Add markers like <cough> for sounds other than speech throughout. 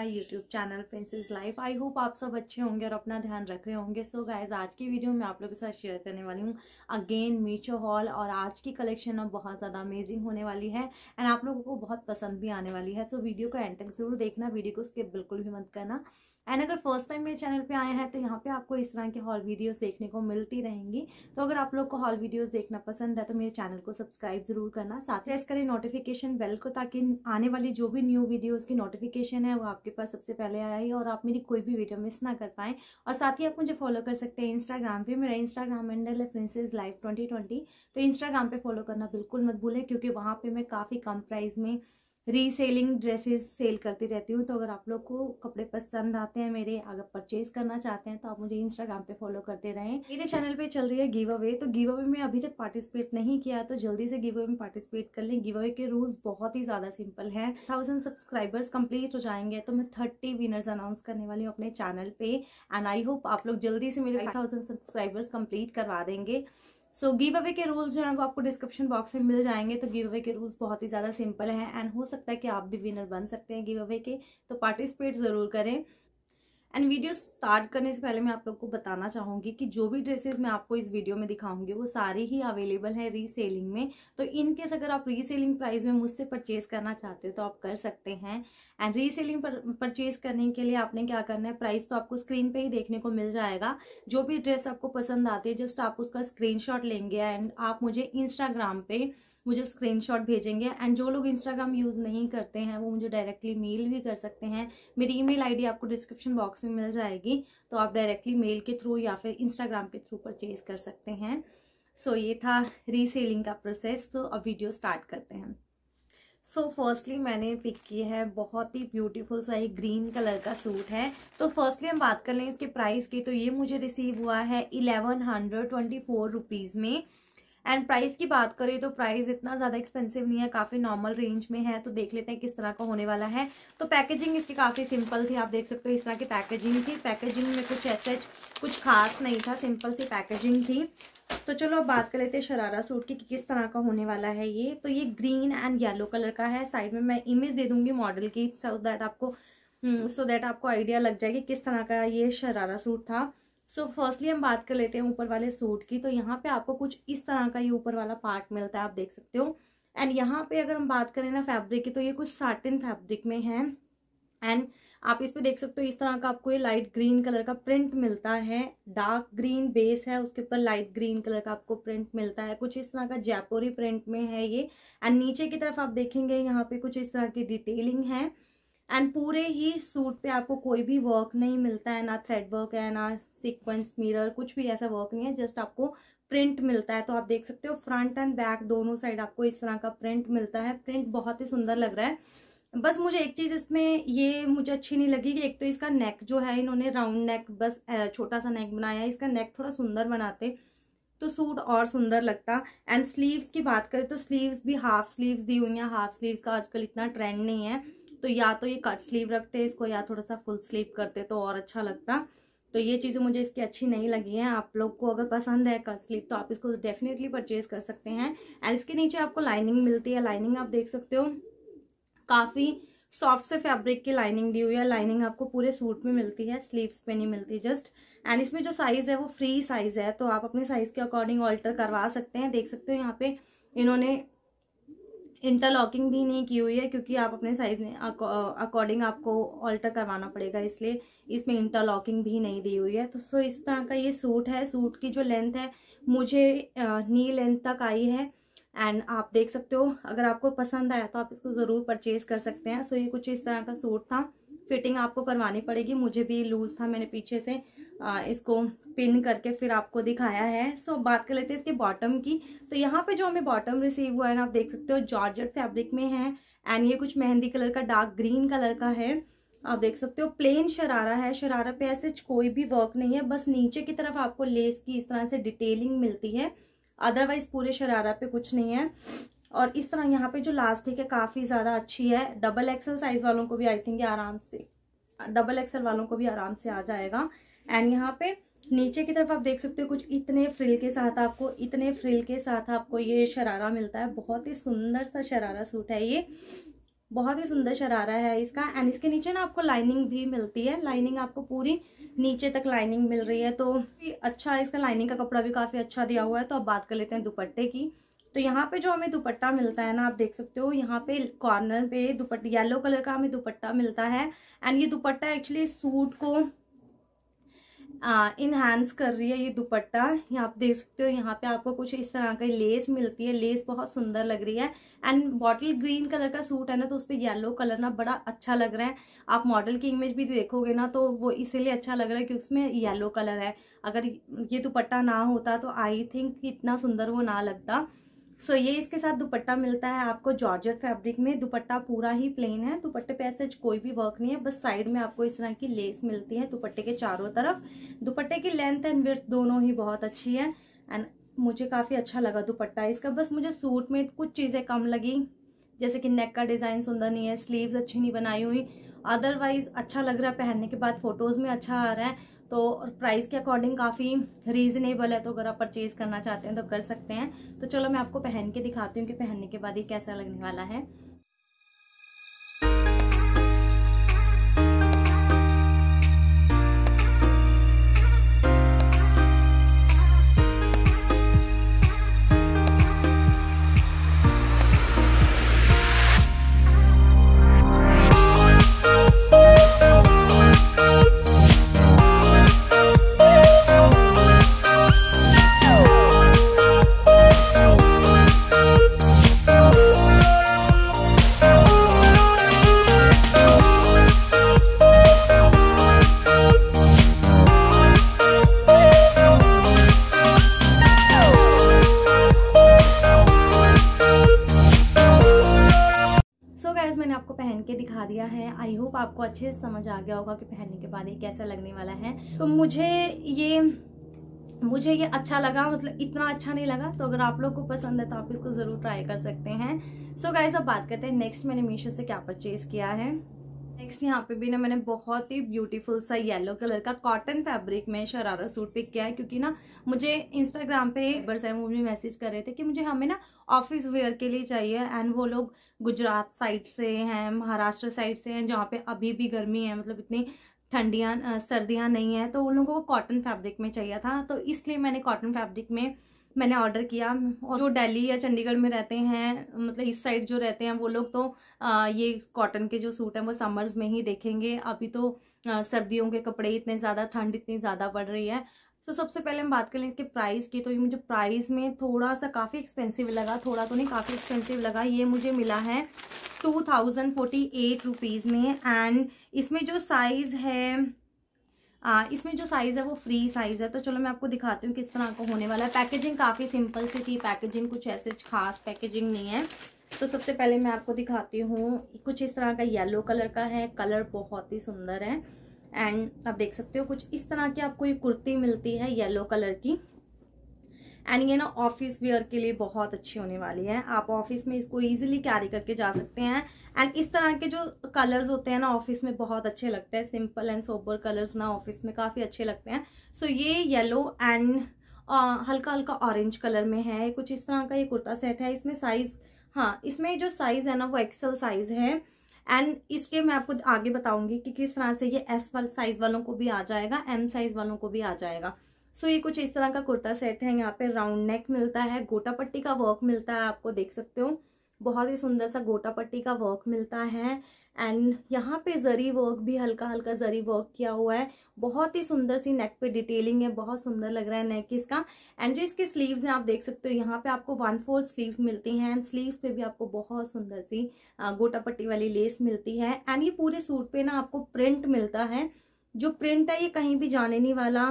my YouTube channel princess life I hope आप सब अच्छे होंगे और अपना ध्यान रख रहे होंगे सो so गाइज आज की वीडियो में आप लोगों के साथ शेयर करने वाली हूँ अगेन मीचो हॉल और आज की कलेक्शन अब बहुत ज़्यादा अमेजिंग होने वाली है एंड आप लोगों को बहुत पसंद भी आने वाली है तो so, वीडियो को एंड तक ज़रूर देखना वीडियो को स्किप बिल्कुल भी मत करना एंड अगर फर्स्ट टाइम मेरे चैनल पे आए हैं तो यहाँ पे आपको इस तरह की हॉल वीडियोस देखने को मिलती रहेंगी तो अगर आप लोग को हॉल वीडियोस देखना पसंद है तो मेरे चैनल को सब्सक्राइब जरूर करना साथ ही करें नोटिफिकेशन बेल को ताकि आने वाली जो भी न्यू वीडियोज़ की नोटिफिकेशन है वो आपके पास सबसे पहले आए और आप मेरी कोई भी वीडियो मिस ना कर पाएँ और साथ ही आप मुझे फॉलो कर सकते हैं इंस्टाग्राम पर मेरा इंस्टाग्राम हैंडल है प्रिंसेज लाइव ट्वेंटी तो इंस्टाग्राम पर फॉलो करना बिल्कुल मत भूलें क्योंकि वहाँ पर मैं काफ़ी कम प्राइज़ में रीसेलिंग ड्रेसेस सेल करती रहती हूँ तो अगर आप लोग को कपड़े पसंद आते हैं मेरे अगर परचेज करना चाहते हैं तो आप मुझे इंस्टाग्राम पे फॉलो करते रहें मेरे चैनल पे चल रही है गिव अवे तो गिव अवे में अभी तक पार्टिसिपेट नहीं किया तो जल्दी से गिव अवे में पार्टिसिपेट कर लें गिव अवे के रूल्स बहुत ही ज़्यादा सिंपल है थाउजेंड सब्सक्राइबर्स कम्प्लीट हो जाएंगे तो मैं थर्टी विनर्स अनाउंस करने वाली हूँ अपने चैनल पे एंड आई होप आप लोग जल्दी से मेरे थाउजेंड सब्सक्राइबर्स कम्प्लीट करवा देंगे सो गिव अवे के रूल्स जो है वो आपको डिस्क्रिप्शन बॉक्स में मिल जाएंगे तो गिव अवे के रूल्स बहुत ही ज़्यादा सिंपल हैं एंड हो सकता है कि आप भी विनर बन सकते हैं गिव अवे के तो पार्टिसिपेट ज़रूर करें एंड वीडियो स्टार्ट करने से पहले मैं आप लोग को बताना चाहूंगी कि जो भी ड्रेसेस मैं आपको इस वीडियो में दिखाऊंगी वो सारी ही अवेलेबल है रीसेलिंग में तो इन केस अगर आप रीसेलिंग प्राइस में मुझसे परचेज करना चाहते हो तो आप कर सकते हैं एंड रीसेलिंग परचेज करने के लिए आपने क्या करना है प्राइस तो आपको स्क्रीन पे ही देखने को मिल जाएगा जो भी ड्रेस आपको पसंद आती है जस्ट आप उसका स्क्रीन लेंगे एंड आप मुझे इंस्टाग्राम पे मुझे स्क्रीनशॉट भेजेंगे एंड जो लोग इंस्टाग्राम यूज़ नहीं करते हैं वो मुझे डायरेक्टली मेल भी कर सकते हैं मेरी ईमेल आईडी आपको डिस्क्रिप्शन बॉक्स में मिल जाएगी तो आप डायरेक्टली मेल के थ्रू या फिर इंस्टाग्राम के थ्रू परचेज कर सकते हैं सो so, ये था रीसेलिंग का प्रोसेस तो अब वीडियो स्टार्ट करते हैं सो so, फर्स्टली मैंने पिक की है बहुत ही ब्यूटीफुल सा ये ग्रीन कलर का सूट है तो फर्स्टली हम बात कर लें इसके प्राइस की तो ये मुझे रिसीव हुआ है eleven hundred twenty four rupees में एंड प्राइस की बात करें तो प्राइस इतना ज़्यादा एक्सपेंसिव नहीं है काफ़ी नॉर्मल रेंज में है तो देख लेते हैं किस तरह का होने वाला है तो पैकेजिंग इसकी काफ़ी सिंपल थी आप देख सकते हो इस तरह की पैकेजिंग थी पैकेजिंग में कुछ ऐसे कुछ खास नहीं था सिंपल सी पैकेजिंग थी तो चलो अब बात कर लेते हैं शरारा सूट की कि किस तरह का होने वाला है ये तो ये ग्रीन एंड येलो कलर का है साइड में मैं इमेज दे दूंगी मॉडल की सो दैट आपको सो हम्म, दैट आपको आइडिया लग जाए कि किस तरह का ये शरारा सूट था सो so, फर्स्टली हम बात कर लेते हैं ऊपर वाले सूट की तो यहाँ पे आपको कुछ इस तरह का ये ऊपर वाला पार्ट मिलता है आप देख सकते हो एंड यहाँ पे अगर हम बात करें ना फैब्रिक की तो ये कुछ साटिन फैब्रिक में है एंड आप इस पे देख सकते हो इस तरह का आपको ये लाइट ग्रीन कलर का प्रिंट मिलता है डार्क ग्रीन बेस है उसके ऊपर लाइट ग्रीन कलर का आपको प्रिंट मिलता है कुछ इस तरह का जयपुरी प्रिंट में है ये एंड नीचे की तरफ आप देखेंगे यहाँ पे कुछ इस तरह की डिटेलिंग है एंड पूरे ही सूट पे आपको कोई भी वर्क नहीं मिलता है ना थ्रेड वर्क है ना सीक्वेंस मिरर कुछ भी ऐसा वर्क नहीं है जस्ट आपको प्रिंट मिलता है तो आप देख सकते हो फ्रंट एंड बैक दोनों साइड आपको इस तरह का प्रिंट मिलता है प्रिंट बहुत ही सुंदर लग रहा है बस मुझे एक चीज़ इसमें ये मुझे अच्छी नहीं लगी कि एक तो इसका नेक जो है इन्होंने राउंड नेक बस छोटा सा नेक बनाया है इसका नेक थोड़ा सुंदर बनाते तो सूट और सुंदर लगता एंड स्लीव्स की बात करें तो स्लीव्स भी हाफ स्लीव्स दी हुई हैं हाफ स्लीव्स का आजकल इतना ट्रेंड नहीं है तो या तो ये कट स्लीव रखते इसको या थोड़ा सा फुल स्लीव करते तो और अच्छा लगता तो ये चीज़ें मुझे इसकी अच्छी नहीं लगी हैं आप लोग को अगर पसंद है कट स्लीव तो आप इसको डेफिनेटली परचेज कर सकते हैं एंड इसके नीचे आपको लाइनिंग मिलती है लाइनिंग आप देख सकते हो काफ़ी सॉफ्ट से फैब्रिक की लाइनिंग दी हुई है लाइनिंग आपको पूरे सूट में मिलती है स्लीव्स पे नहीं मिलती जस्ट एंड इसमें जो साइज़ है वो फ्री साइज़ है तो आप अपने साइज़ के अकॉर्डिंग ऑल्टर करवा सकते हैं देख सकते हो यहाँ पे इन्होंने इंटरलॉकिंग भी नहीं की हुई है क्योंकि आप अपने साइज में अकॉर्डिंग आपको ऑल्टर करवाना पड़ेगा इसलिए इसमें इंटरलॉकिंग भी नहीं दी हुई है तो सो इस तरह का ये सूट है सूट की जो लेंथ है मुझे नी लेंथ तक आई है एंड आप देख सकते हो अगर आपको पसंद आया तो आप इसको ज़रूर परचेज़ कर सकते हैं सो ये कुछ इस तरह का सूट था फिटिंग आपको करवानी पड़ेगी मुझे भी लूज़ था मैंने पीछे से इसको पिन करके फिर आपको दिखाया है सो बात कर लेते हैं इसके बॉटम की तो यहाँ पे जो हमें बॉटम रिसीव हुआ है ना आप देख सकते हो जॉर्जेट फैब्रिक में है एंड ये कुछ मेहंदी कलर का डार्क ग्रीन कलर का है आप देख सकते हो प्लेन शरारा है शरारा पे ऐसे कोई भी वर्क नहीं है बस नीचे की तरफ आपको लेस की इस तरह से डिटेलिंग मिलती है अदरवाइज पूरे शरारा पे कुछ नहीं है और इस तरह यहाँ पे जो लास्टिक है काफ़ी ज़्यादा अच्छी है डबल एक्सल साइज वालों को भी आई थिंक आराम से डबल एक्सल वालों को भी आराम से आ जाएगा एंड यहाँ पे नीचे की तरफ आप देख सकते हो कुछ इतने फ्रिल के साथ आपको इतने फ्रिल के साथ आपको ये शरारा मिलता है बहुत ही सुंदर सा शरारा सूट है ये बहुत ही सुंदर शरारा है इसका एंड इसके नीचे ना आपको लाइनिंग भी मिलती है लाइनिंग आपको पूरी नीचे तक लाइनिंग मिल रही है तो अच्छा इसका लाइनिंग का कपड़ा भी काफ़ी अच्छा दिया हुआ है तो अब बात कर लेते हैं दुपट्टे की तो यहाँ पे जो हमें दुपट्टा मिलता है ना आप देख सकते हो यहाँ पे कॉर्नर पे दुपट्टा येलो कलर का हमें दुपट्टा मिलता है एंड ये दुपट्टा एक्चुअली सूट को इनहेंस कर रही है ये दुपट्टा यहाँ आप देख सकते हो यहाँ पे आपको कुछ इस तरह का लेस मिलती है लेस बहुत सुंदर लग रही है एंड बॉटल ग्रीन कलर का सूट है ना तो उस पर येलो कलर ना बड़ा अच्छा लग रहा है आप मॉडल की इमेज भी देखोगे ना तो वो इसीलिए अच्छा लग रहा है क्योंकि उसमें येलो कलर है अगर ये दुपट्टा ना होता तो आई थिंक इतना सुंदर वो ना लगता सो so, ये इसके साथ दुपट्टा मिलता है आपको जॉर्जर फैब्रिक में दुपट्टा पूरा ही प्लेन है दुपट्टे पे ऐसे कोई भी वर्क नहीं है बस साइड में आपको इस तरह की लेस मिलती है दुपट्टे के चारों तरफ दुपट्टे की लेंथ एंड विर्थ दोनों ही बहुत अच्छी है एंड मुझे काफ़ी अच्छा लगा दुपट्टा इसका बस मुझे सूट में कुछ चीज़ें कम लगी जैसे कि नेक का डिज़ाइन सुंदर नहीं है स्लीव्स अच्छी नहीं बनाई हुई अदरवाइज अच्छा लग रहा है पहनने के बाद फोटोज़ में अच्छा आ रहा है तो प्राइस के अकॉर्डिंग काफ़ी रीजनेबल है तो अगर आप परचेज़ करना चाहते हैं तो कर सकते हैं तो चलो मैं आपको पहन के दिखाती हूँ कि पहनने के बाद ये कैसा लगने वाला है आपको अच्छे से समझ आ गया होगा कि पहनने के बाद ये कैसा लगने वाला है तो मुझे ये मुझे ये अच्छा लगा मतलब इतना अच्छा नहीं लगा तो अगर आप लोग को पसंद है तो आप इसको ज़रूर ट्राई कर सकते हैं सो गाइज अब बात करते हैं नेक्स्ट मैंने मीशो से क्या परचेज़ किया है नेक्स्ट यहाँ पे भी ना मैंने बहुत ही ब्यूटीफुल सा येलो कलर का कॉटन फैब्रिक में शरारा सूट पिक किया है क्योंकि ना मुझे इंस्टाग्राम पे बरसाई वो मुझे मैसेज कर रहे थे कि मुझे हमें ना ऑफिस वेयर के लिए चाहिए एंड वो लोग गुजरात साइड से हैं महाराष्ट्र साइड से हैं जहाँ पे अभी भी गर्मी है मतलब इतनी ठंडियाँ सर्दियाँ नहीं है तो उन लोगों को कॉटन फैब्रिक में चाहिए था तो इसलिए मैंने कॉटन फैब्रिक में मैंने ऑर्डर किया और जो दिल्ली या चंडीगढ़ में रहते हैं मतलब इस साइड जो रहते हैं वो लोग तो आ, ये कॉटन के जो सूट हैं वो समर्स में ही देखेंगे अभी तो आ, सर्दियों के कपड़े इतने ज़्यादा ठंड इतनी ज़्यादा पड़ रही है तो सबसे पहले हम बात कर लें इसके प्राइस की तो ये मुझे प्राइस में थोड़ा सा काफ़ी एक्सपेंसिव लगा थोड़ा तो नहीं काफ़ी एक्सपेंसिव लगा ये मुझे मिला है two thousand forty eight rupees में एंड इसमें जो साइज़ है आ, इसमें जो साइज़ है वो फ्री साइज़ है तो चलो मैं आपको दिखाती हूँ किस तरह का होने वाला है पैकेजिंग काफ़ी सिंपल सी थी पैकेजिंग कुछ ऐसे खास पैकेजिंग नहीं है तो सबसे पहले मैं आपको दिखाती हूँ कुछ इस तरह का येलो कलर का है कलर बहुत ही सुंदर है एंड आप देख सकते हो कुछ इस तरह की आपको ये कुर्ती मिलती है येलो कलर की एंड ये ना ऑफिस वेयर के लिए बहुत अच्छी होने वाली है आप ऑफिस में इसको ईजिली कैरी करके जा सकते हैं एंड इस तरह के जो कलर्स होते हैं ना ऑफिस में बहुत अच्छे लगते हैं सिंपल एंड सोबर कलर्स ना ऑफिस में काफ़ी अच्छे लगते हैं सो so, ये येलो एंड हल्का हल्का ऑरेंज कलर में है कुछ इस तरह का ये कुर्ता सेट है इसमें साइज़ हाँ इसमें जो साइज़ है ना वो एक्सल साइज़ है एंड इसके मैं आपको आगे बताऊंगी कि किस तरह से ये एस वाल साइज़ वालों को भी आ जाएगा एम साइज़ वालों को भी आ जाएगा सो ये कुछ इस तरह का कुर्ता सेट है यहाँ पे राउंड नेक मिलता है गोटा पट्टी का वर्क मिलता है आपको देख सकते हो बहुत ही सुंदर सा गोटा पट्टी का वर्क मिलता है एंड यहाँ पे जरी वर्क भी हल्का हल्का जरी वर्क किया हुआ है बहुत ही सुंदर सी नेक पे डिटेलिंग है बहुत सुंदर लग रहा है नेक इसका एंड जो इसके स्लीव्स हैं आप देख सकते हो यहाँ पे आपको वन फोर स्लीव मिलती हैं एंड स्लीव्स पे भी आपको बहुत सुंदर सी गोटा पट्टी वाली लेस मिलती है एंड ये पूरे सूट पे ना आपको प्रिंट मिलता है जो प्रिंट है ये कहीं भी जाने नहीं वाला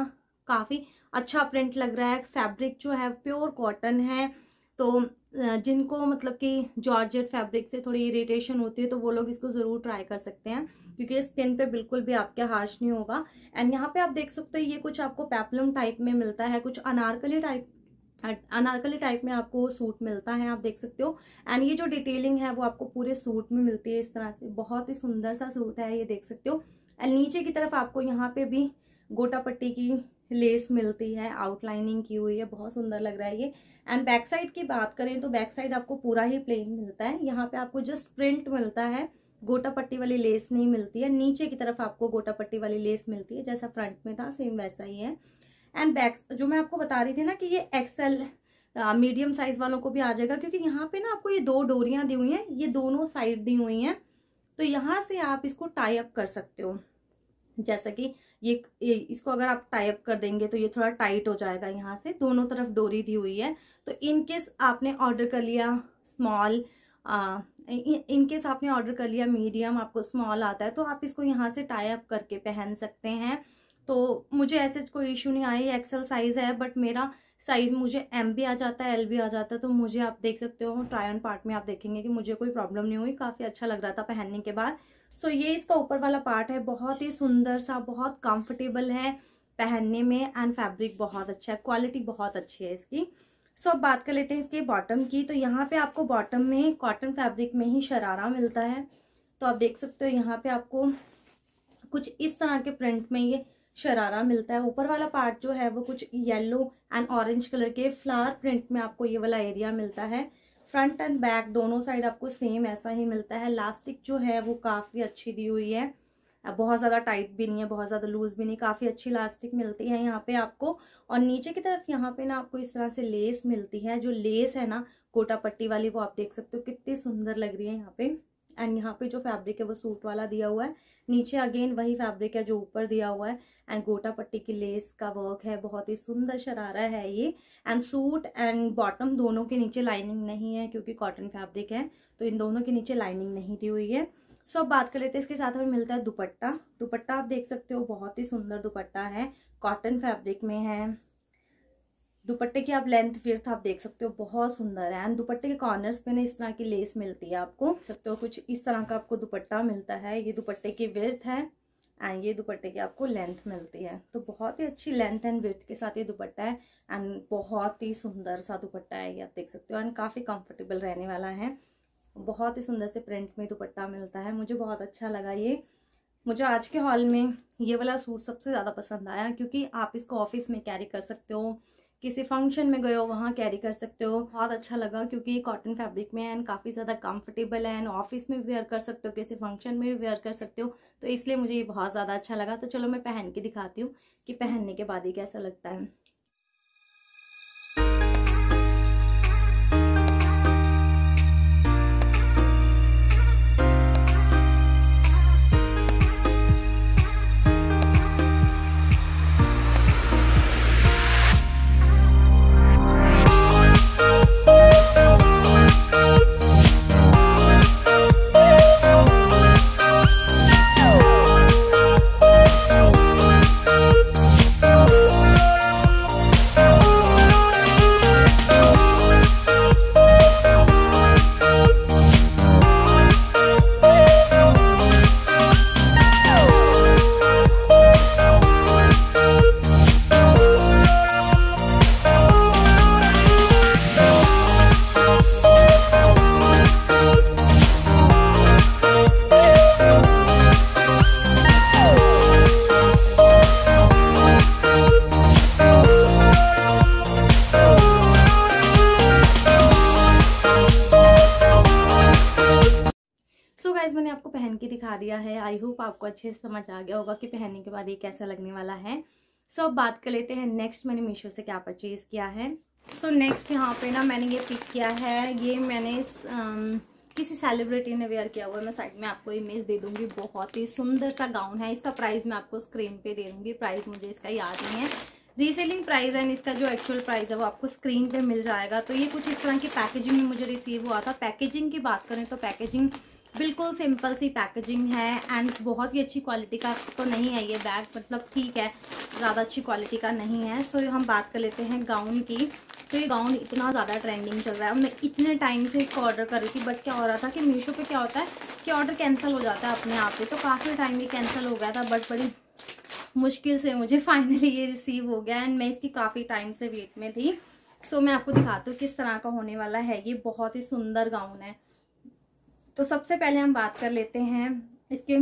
काफ़ी अच्छा प्रिंट लग रहा है फैब्रिक जो है प्योर कॉटन है तो जिनको मतलब कि जॉर्जेट फैब्रिक से थोड़ी इरिटेशन होती है तो वो लोग इसको ज़रूर ट्राई कर सकते हैं क्योंकि स्किन पे बिल्कुल भी आपके हार्श नहीं होगा एंड यहाँ पे आप देख सकते हो ये कुछ आपको पैपलम टाइप में मिलता है कुछ अनारकली टाइप अनारकली टाइप में आपको सूट मिलता है आप देख सकते हो एंड ये जो डिटेलिंग है वो आपको पूरे सूट में मिलती है इस तरह से बहुत ही सुंदर सा सूट है ये देख सकते हो एंड नीचे की तरफ आपको यहाँ पे भी गोटा पट्टी की लेस मिलती है आउटलाइनिंग की हुई है बहुत सुंदर लग रहा है ये एंड बैक साइड की बात करें तो बैक साइड आपको पूरा ही प्लेन मिलता है यहाँ पे आपको जस्ट प्रिंट मिलता है गोटा पट्टी वाली लेस नहीं मिलती है नीचे की तरफ आपको गोटा पट्टी वाली लेस मिलती है जैसा फ्रंट में था सेम वैसा ही है एंड बैक जो मैं आपको बता रही थी ना कि ये एक्सेल मीडियम साइज वालों को भी आ जाएगा क्योंकि यहाँ पे ना आपको ये दो डोरियाँ दी हुई हैं ये दोनों साइड दी हुई हैं तो यहाँ से आप इसको टाई अप कर सकते हो जैसा कि ये, ये इसको अगर आप टाइप कर देंगे तो ये थोड़ा टाइट हो जाएगा यहाँ से दोनों तरफ डोरी दी हुई है तो इनकेस आपने ऑर्डर कर लिया स्मॉल इनकेस आपने ऑर्डर कर लिया मीडियम आपको स्मॉल आता है तो आप इसको यहाँ से टाई अप करके पहन सकते हैं तो मुझे ऐसे कोई इशू नहीं आया एक्सल साइज़ है बट मेरा साइज़ मुझे एम भी आ जाता है एल भी आ जाता है तो मुझे आप देख सकते हो ट्राई ऑन पार्ट में आप देखेंगे कि मुझे कोई प्रॉब्लम नहीं हुई काफ़ी अच्छा लग रहा था पहनने के बाद सो so, ये इसका ऊपर वाला पार्ट है बहुत ही सुंदर सा बहुत कंफर्टेबल है पहनने में एंड फैब्रिक बहुत अच्छा है क्वालिटी बहुत अच्छी है इसकी सो so, अब बात कर लेते हैं इसके बॉटम की तो यहाँ पे आपको बॉटम में कॉटन फैब्रिक में ही शरारा मिलता है तो आप देख सकते हो यहाँ पे आपको कुछ इस तरह के प्रिंट में ये शरारा मिलता है ऊपर वाला पार्ट जो है वो कुछ येलो एंड ऑरेंज कलर के फ्लावर प्रिंट में आपको ये वाला एरिया मिलता है फ्रंट एंड बैक दोनों साइड आपको सेम ऐसा ही मिलता है लास्टिक जो है वो काफ़ी अच्छी दी हुई है बहुत ज़्यादा टाइट भी नहीं है बहुत ज़्यादा लूज भी नहीं काफ़ी अच्छी लास्टिक मिलती है यहाँ पे आपको और नीचे की तरफ यहाँ पे ना आपको इस तरह से लेस मिलती है जो लेस है ना कोटा पट्टी वाली वो आप देख सकते हो कितनी सुंदर लग रही है यहाँ पे एंड यहाँ पे जो फैब्रिक है वो सूट वाला दिया हुआ है नीचे अगेन वही फैब्रिक है जो ऊपर दिया हुआ है एंड गोटा पट्टी की लेस का वर्क है बहुत ही सुंदर शरारा है ये एंड सूट एंड बॉटम दोनों के नीचे लाइनिंग नहीं है क्योंकि कॉटन फैब्रिक है तो इन दोनों के नीचे लाइनिंग नहीं दी हुई है सो so, अब बात कर लेते हैं इसके साथ हमें मिलता है दुपट्टा दुपट्टा आप देख सकते हो बहुत ही सुंदर दुपट्टा है कॉटन फैब्रिक में है दुपट्टे की आप लेंथ फिर तो आप देख सकते हो बहुत सुंदर है एंड दुपट्टे के कॉर्नर्स पे ना इस तरह की लेस मिलती है आपको सकते हो कुछ इस तरह का आपको दुपट्टा मिलता है ये दुपट्टे की विर्थ है एंड ये दुपट्टे की आपको लेंथ मिलती है तो बहुत ही अच्छी लेंथ एंड विर्थ के साथ ये दुपट्टा है एंड बहुत ही सुंदर सा दुपट्टा है ये आप देख सकते हो एंड काफ़ी कंफर्टेबल रहने वाला है बहुत ही सुंदर से प्रिंट में दुपट्टा मिलता है मुझे बहुत अच्छा लगा ये मुझे आज के हॉल में ये वाला सूट सबसे ज़्यादा पसंद आया क्योंकि आप इसको ऑफिस में कैरी कर सकते हो किसी फंक्शन में गए हो वहाँ कैरी कर सकते हो बहुत अच्छा लगा क्योंकि ये कॉटन फैब्रिक में है एंड काफ़ी ज़्यादा कंफर्टेबल है एंड ऑफिस में वेयर कर सकते हो किसी फंक्शन में भी वेयर कर सकते हो तो इसलिए मुझे ये बहुत ज़्यादा अच्छा लगा तो चलो मैं पहन के दिखाती हूँ कि पहनने के बाद ही कैसा लगता है गाइज मैंने आपको पहन के दिखा दिया है आई होप आपको अच्छे से समझ आ गया होगा कि पहनने के बाद ये कैसा लगने वाला है सो so, अब बात कर लेते हैं नेक्स्ट मैंने मीशो से क्या परचेज़ किया है सो so, नेक्स्ट यहाँ पे ना मैंने ये पिक किया है ये मैंने इस, आम, um, किसी सेलिब्रिटी ने वेयर किया हुआ है मैं साइड में आपको इमेज दे दूंगी बहुत ही सुंदर सा गाउन है इसका प्राइस मैं आपको स्क्रीन पे दे दूंगी प्राइस मुझे इसका याद नहीं है रीसेलिंग प्राइस एंड इसका जो एक्चुअल प्राइस है वो आपको स्क्रीन पे मिल जाएगा तो ये कुछ इस तरह की पैकेजिंग में मुझे रिसीव हुआ था पैकेजिंग की बात करें तो पैकेजिंग बिल्कुल सिंपल सी पैकेजिंग है एंड बहुत ही अच्छी क्वालिटी का तो नहीं है ये बैग मतलब ठीक है ज़्यादा अच्छी क्वालिटी का नहीं है सो हम बात कर लेते हैं गाउन की तो ये गाउन इतना ज़्यादा ट्रेंडिंग चल रहा है मैं इतने टाइम से इसको ऑर्डर कर रही थी बट क्या हो रहा था कि मीशो पे क्या होता है कि ऑर्डर कैंसिल हो जाता है अपने आप ही तो काफ़ी टाइम ये कैंसिल हो गया था बट बड़ी मुश्किल से मुझे फाइनली <laughs> ये रिसीव हो गया एंड मैं इसकी काफ़ी टाइम से वेट में थी सो मैं आपको दिखाती हूँ किस तरह का होने वाला है ये बहुत ही सुंदर गाउन है तो सबसे पहले हम बात कर लेते हैं इसके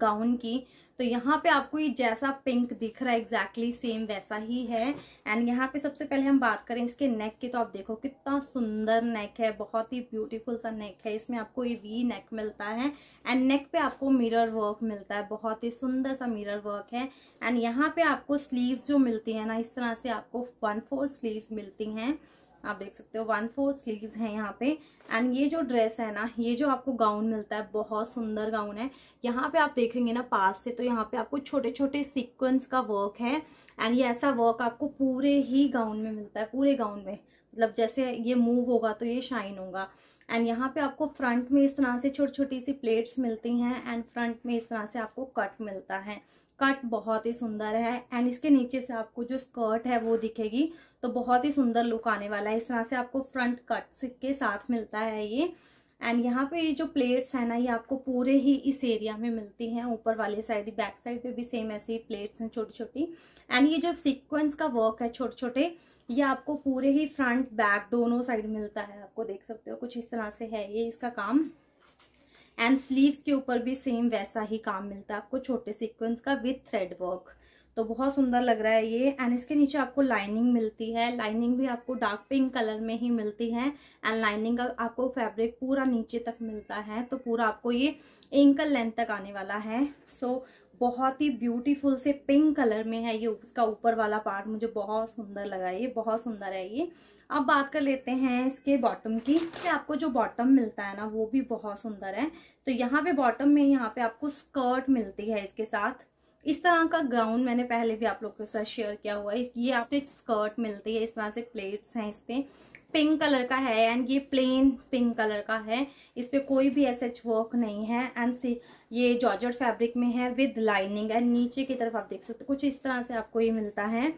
गाउन की तो यहाँ पे आपको ये जैसा पिंक दिख रहा है एग्जैक्टली सेम वैसा ही है एंड यहाँ पे सबसे पहले हम बात करें इसके नेक की तो आप देखो कितना सुंदर नेक है बहुत ही ब्यूटीफुल सा नेक है इसमें आपको ये वी नेक मिलता है एंड नेक पे आपको मिरर वर्क मिलता है बहुत ही सुंदर सा मिरर वर्क है एंड यहाँ पे आपको स्लीव्स जो मिलती है ना इस तरह से आपको वन फोर स्लीव्स मिलती हैं आप देख सकते हो वन फोर स्लीव्स हैं यहाँ पे एंड ये जो ड्रेस है ना ये जो आपको गाउन मिलता है बहुत सुंदर गाउन है यहाँ पे आप देखेंगे ना पास से तो यहाँ पे आपको छोटे छोटे सीक्वेंस का वर्क है एंड ये ऐसा वर्क आपको पूरे ही गाउन में मिलता है पूरे गाउन में मतलब जैसे ये मूव होगा तो ये शाइन होगा एंड यहाँ पे आपको फ्रंट में इस तरह से छोटी छोटी सी प्लेट्स मिलती हैं एंड फ्रंट में इस तरह से आपको कट मिलता है कट बहुत ही सुंदर है एंड इसके नीचे से आपको जो स्कर्ट है वो दिखेगी तो बहुत ही सुंदर लुक आने वाला है इस तरह से आपको फ्रंट कट के साथ मिलता है ये एंड यहाँ पे ये जो प्लेट्स है ना ये आपको पूरे ही इस एरिया में मिलती हैं ऊपर वाले साइड बैक साइड पे भी सेम ऐसी प्लेट्स हैं छोटी छोटी एंड ये जो सीक्वेंस का वर्क है छोटे छोटे ये आपको पूरे ही फ्रंट बैक दोनों साइड मिलता है आपको देख सकते हो कुछ इस तरह से है ये इसका काम एंड स्लीव्स के ऊपर भी सेम वैसा ही काम मिलता है आपको छोटे सीक्वेंस का विथ थ्रेड वर्क तो बहुत सुंदर लग रहा है ये एंड इसके नीचे आपको लाइनिंग मिलती है लाइनिंग भी आपको डार्क पिंक कलर में ही मिलती है एंड लाइनिंग का आपको फैब्रिक पूरा नीचे तक मिलता है तो पूरा आपको ये एंकल लेंथ तक आने वाला है सो so, बहुत ही ब्यूटीफुल से पिंक कलर में है ये उसका ऊपर वाला पार्ट मुझे बहुत सुंदर लगा ये बहुत सुंदर है ये अब बात कर लेते हैं इसके बॉटम की कि आपको जो बॉटम मिलता है ना वो भी बहुत सुंदर है तो यहाँ पे बॉटम में यहाँ पे आपको स्कर्ट मिलती है इसके साथ इस तरह का गाउन मैंने पहले भी आप लोग के साथ शेयर किया हुआ है ये आपको एक स्कर्ट मिलती है इस तरह से प्लेट्स हैं इस पर पिंक कलर का है एंड ये प्लेन पिंक कलर का है इस पर कोई भी ऐसे वर्क नहीं है एंड ये जॉर्जर फैब्रिक में है विद लाइनिंग एंड नीचे की तरफ आप देख सकते हो कुछ इस तरह से आपको ये मिलता है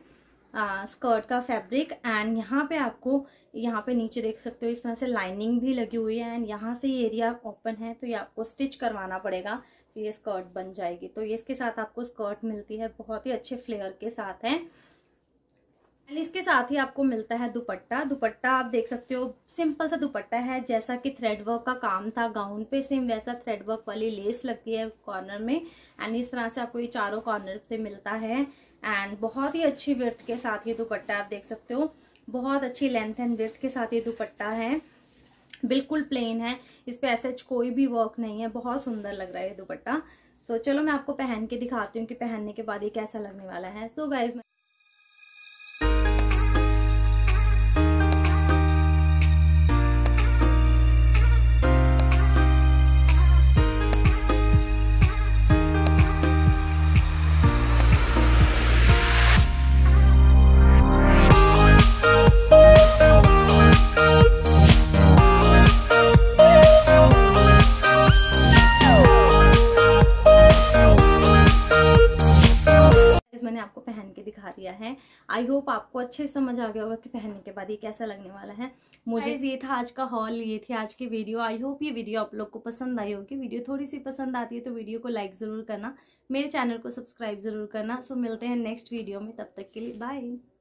आ, स्कर्ट का फैब्रिक एंड यहाँ पे आपको यहाँ पे नीचे देख सकते हो इस तरह से लाइनिंग भी लगी हुई है एंड यहाँ से ये एरिया ओपन है तो ये आपको स्टिच करवाना पड़ेगा ये स्कर्ट बन जाएगी तो ये इसके साथ आपको स्कर्ट मिलती है बहुत ही अच्छे फ्लेयर के साथ है एंड इसके साथ ही आपको मिलता है दुपट्टा दुपट्टा आप देख सकते हो सिंपल सा दुपट्टा है जैसा कि थ्रेड वर्क का काम था गाउन पे सेम वैसा थ्रेड वर्क वाली लेस लगती है कॉर्नर में एंड इस तरह से आपको ये चारों कॉर्नर से मिलता है एंड बहुत ही अच्छी विर्थ के साथ ये दुपट्टा आप देख सकते हो बहुत अच्छी लेंथ एंड विर्थ के साथ ये दुपट्टा है बिल्कुल प्लेन है इस पर ऐसा कोई भी वर्क नहीं है बहुत सुंदर लग रहा है ये दुपट्टा सो so, चलो मैं आपको पहन के दिखाती हूँ कि पहनने के बाद ये कैसा लगने वाला है सो so, गाइज समझ आ गया होगा कि पहनने के बाद ये कैसा लगने वाला है मुझे ये था आज का हॉल ये थी आज की वीडियो आई होप ये वीडियो आप लोग को पसंद आई होगी वीडियो थोड़ी सी पसंद आती है तो वीडियो को लाइक ज़रूर करना मेरे चैनल को सब्सक्राइब ज़रूर करना सो मिलते हैं नेक्स्ट वीडियो में तब तक के लिए बाय